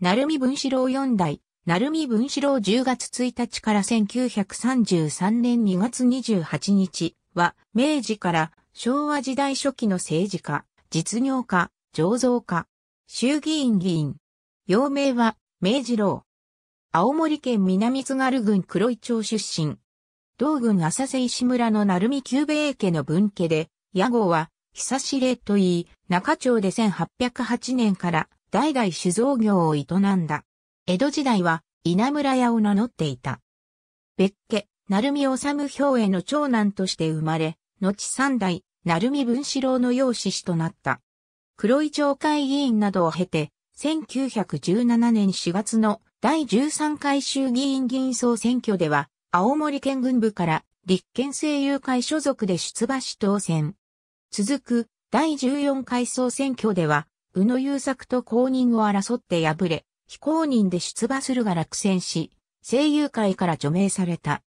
鳴海文四郎四代、鳴海文四郎10月1日から1933年2月28日は、明治から昭和時代初期の政治家、実業家、醸造家、衆議院議員。幼名は、明治郎。青森県南津軽郡黒井町出身。同郡浅瀬石村の鳴海久兵衛家の分家で、屋号は、久しれと言い、中町で1808年から代々酒造業を営んだ。江戸時代は稲村屋を名乗っていた。別家、成美治兵衛の長男として生まれ、後三代、成美文四郎の養子師となった。黒井町会議員などを経て、1917年4月の第13回衆議院議員総選挙では、青森県軍部から立憲政友会所属で出馬し当選。続く第14回総選挙では、宇野優作と公認を争って敗れ、非公認で出馬するが落選し、声優界から除名された。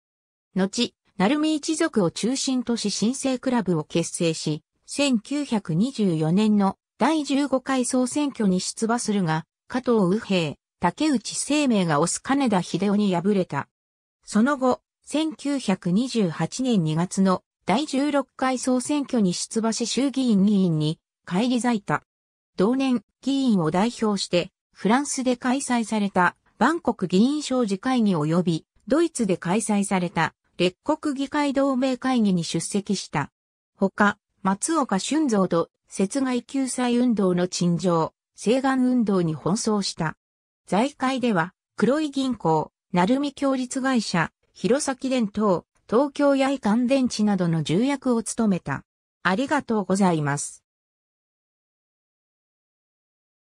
後、鳴海一族を中心とし新生クラブを結成し、1924年の第15回総選挙に出馬するが、加藤右平、竹内生命が推す金田秀夫に敗れた。その後、1928年2月の第16回総選挙に出馬し衆議院議員に返り咲いた。同年、議員を代表して、フランスで開催された、万国議員商事会議及び、ドイツで開催された、列国議会同盟会議に出席した。ほか、松岡俊造と、雪害救済運動の陳情、西岸運動に奔走した。財界では、黒い銀行、鳴海協立会社、弘前電灯、東京八重乾電池などの重役を務めた。ありがとうございます。